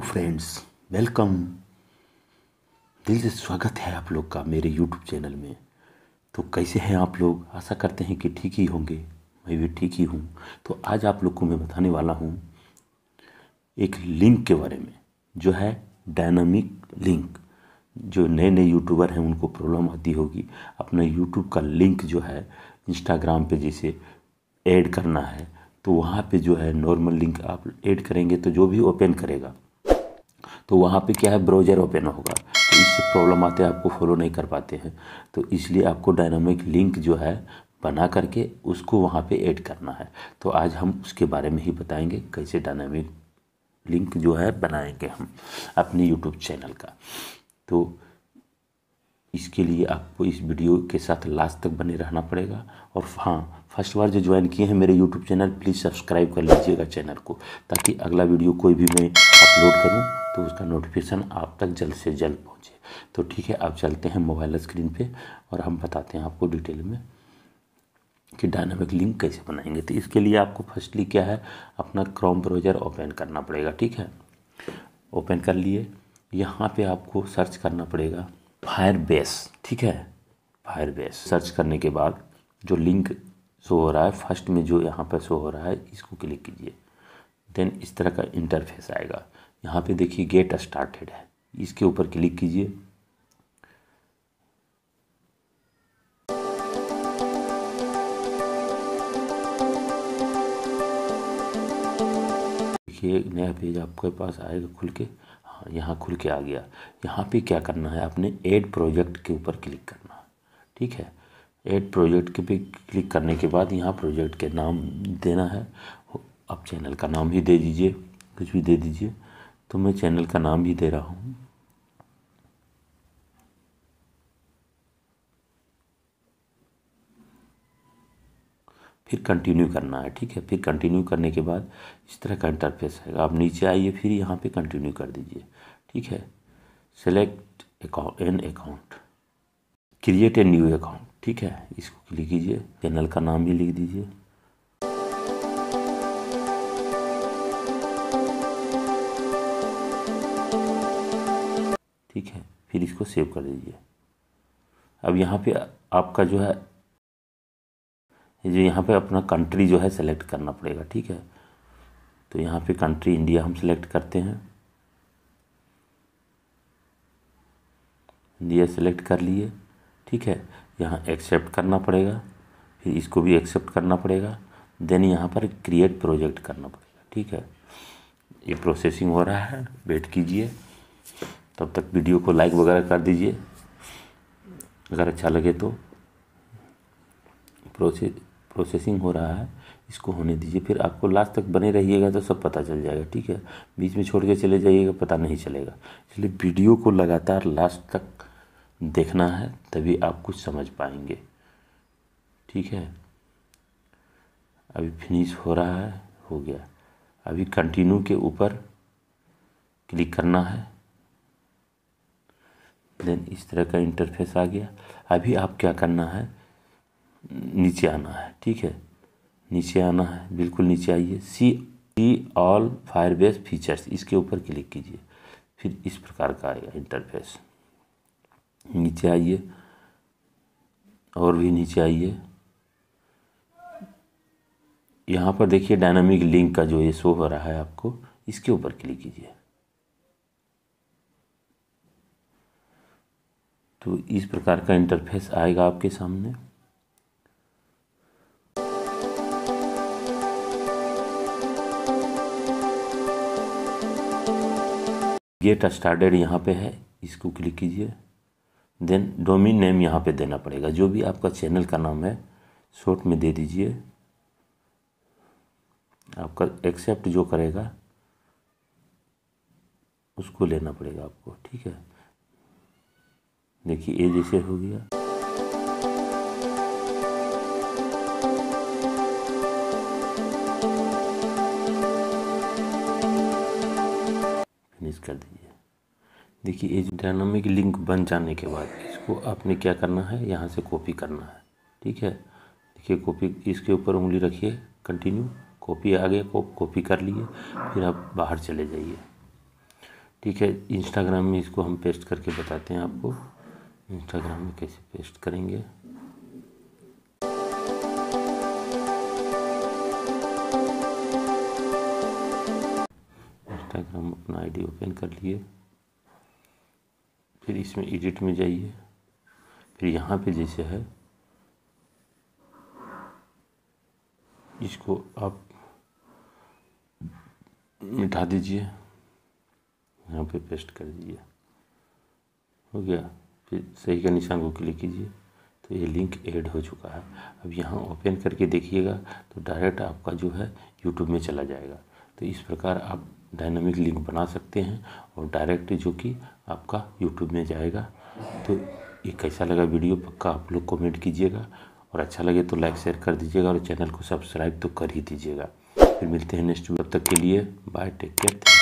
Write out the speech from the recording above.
friends welcome दिल से स्वागत है आप लोग का मेरे यूट्यूब चैनल में तो कैसे हैं आप लोग आशा करते हैं कि ठीक ही होंगे मैं भी ठीक ही हूँ तो आज आप लोग को मैं बताने वाला हूँ एक लिंक के बारे में जो है डायनामिक लिंक जो नए नए यूट्यूबर हैं उनको प्रॉब्लम आती होगी अपना यूट्यूब का लिंक जो है इंस्टाग्राम पे जैसे ऐड करना है तो वहाँ पे जो है नॉर्मल लिंक आप ऐड करेंगे तो जो भी ओपन करेगा तो वहाँ पे क्या है ब्राउज़र ओपन होगा तो इससे प्रॉब्लम आते हैं आपको फॉलो नहीं कर पाते हैं तो इसलिए आपको डायनामिक लिंक जो है बना करके उसको वहाँ पे ऐड करना है तो आज हम उसके बारे में ही बताएंगे कैसे डायनामिक लिंक जो है बनाएंगे हम अपने यूट्यूब चैनल का तो इसके लिए आपको इस वीडियो के साथ लास्ट तक बने रहना पड़ेगा और हाँ फर्स्ट बार जो ज्वाइन किए हैं मेरे यूट्यूब चैनल प्लीज़ सब्सक्राइब कर लीजिएगा चैनल को ताकि अगला वीडियो कोई भी मैं अपलोड करूँ तो उसका नोटिफिकेशन आप तक जल्द से जल्द पहुँचे तो ठीक है आप चलते हैं मोबाइल स्क्रीन पे और हम बताते हैं आपको डिटेल में कि डायनामिक लिंक कैसे बनाएंगे तो इसके लिए आपको फर्स्टली क्या है अपना क्रोम ब्राउज़र ओपन करना पड़ेगा ठीक है ओपन कर लिए यहाँ पे आपको सर्च करना पड़ेगा फायर बेस ठीक है फायर बेस सर्च करने के बाद जो लिंक शो हो रहा है फर्स्ट में जो यहाँ पर शो हो रहा है इसको क्लिक कीजिए देन इस तरह का इंटरफेस आएगा यहाँ पे देखिए गेट स्टार्टेड है इसके ऊपर क्लिक कीजिए देखिए नया पेज आपके पास आएगा खुल के हाँ यहाँ खुल के आ गया यहाँ पे क्या करना है आपने एड प्रोजेक्ट के ऊपर क्लिक करना है ठीक है एड प्रोजेक्ट के पे क्लिक करने के बाद यहाँ प्रोजेक्ट के नाम देना है आप चैनल का नाम भी दे दीजिए कुछ भी दे दीजिए तो मैं चैनल का नाम भी दे रहा हूँ फिर कंटिन्यू करना है ठीक है फिर कंटिन्यू करने के बाद इस तरह का इंटरफेस है आप नीचे आइए फिर यहाँ पे कंटिन्यू कर दीजिए ठीक है select an account create a new account ठीक है इसको क्लिक कीजिए चैनल का नाम भी लिख दीजिए ठीक है फिर इसको सेव कर दीजिए अब यहाँ पे आपका जो है जो यहाँ पे अपना कंट्री जो है सेलेक्ट करना पड़ेगा ठीक है तो यहाँ पे कंट्री इंडिया हम सेलेक्ट करते हैं इंडिया सेलेक्ट कर लिए ठीक है यहाँ एक्सेप्ट करना पड़ेगा फिर इसको भी एक्सेप्ट करना पड़ेगा देन यहाँ पर क्रिएट प्रोजेक्ट करना पड़ेगा ठीक है ये प्रोसेसिंग हो रहा है वेट कीजिए तब तक वीडियो को लाइक वगैरह कर दीजिए अगर अच्छा लगे तो प्रोसेस प्रोसेसिंग हो रहा है इसको होने दीजिए फिर आपको लास्ट तक बने रहिएगा तो सब पता चल जाएगा ठीक है बीच में छोड़ के चले जाइएगा पता नहीं चलेगा इसलिए वीडियो को लगातार लास्ट तक देखना है तभी आप कुछ समझ पाएंगे ठीक है अभी फिनिश हो रहा है हो गया अभी कंटिन्यू के ऊपर क्लिक करना है देन इस तरह का इंटरफेस आ गया अभी आप क्या करना है नीचे आना है ठीक है नीचे आना है बिल्कुल नीचे आइए see see all Firebase features इसके ऊपर क्लिक कीजिए फिर इस प्रकार का आएगा इंटरफेस नीचे आइए और भी नीचे आइए यहाँ पर देखिए डायनामिक लिंक का जो ये शो हो रहा है आपको इसके ऊपर क्लिक कीजिए तो इस प्रकार का इंटरफेस आएगा आपके सामने गेट स्टार्टेड यहाँ पे है इसको क्लिक कीजिए देन डोमिन नेम यहाँ पे देना पड़ेगा जो भी आपका चैनल का नाम है शॉर्ट में दे दीजिए आपका एक्सेप्ट जो करेगा उसको लेना पड़ेगा आपको ठीक है देखिए ए जैसे हो गया फिनिश कर दीजिए देखिए ये डायनामिक लिंक बन जाने के बाद इसको आपने क्या करना है यहाँ से कॉपी करना है ठीक है देखिए कॉपी इसके ऊपर उंगली रखिए कंटिन्यू कॉपी आ गया कॉपी कर लिए फिर आप बाहर चले जाइए ठीक है इंस्टाग्राम में इसको हम पेस्ट करके बताते हैं आपको इंस्टाग्राम में कैसे पेस्ट करेंगे इंस्टाग्राम अपना आईडी ओपन कर लिए फिर इसमें एडिट में जाइए फिर यहाँ पे जैसे है इसको आप मिटा दीजिए यहाँ पे पेस्ट कर दीजिए हो गया फिर सही का निशान को क्लिक कीजिए तो ये लिंक ऐड हो चुका है अब यहाँ ओपन करके देखिएगा तो डायरेक्ट आपका जो है यूट्यूब में चला जाएगा तो इस प्रकार आप डायनामिक लिंक बना सकते हैं और डायरेक्ट जो कि आपका यूट्यूब में जाएगा तो ये कैसा लगा वीडियो पक्का आप लोग कमेंट कीजिएगा और अच्छा लगे तो लाइक शेयर कर दीजिएगा और चैनल को सब्सक्राइब तो कर ही दीजिएगा फिर मिलते हैं नेक्स्ट वीडियो तक के लिए बाय टेक केयर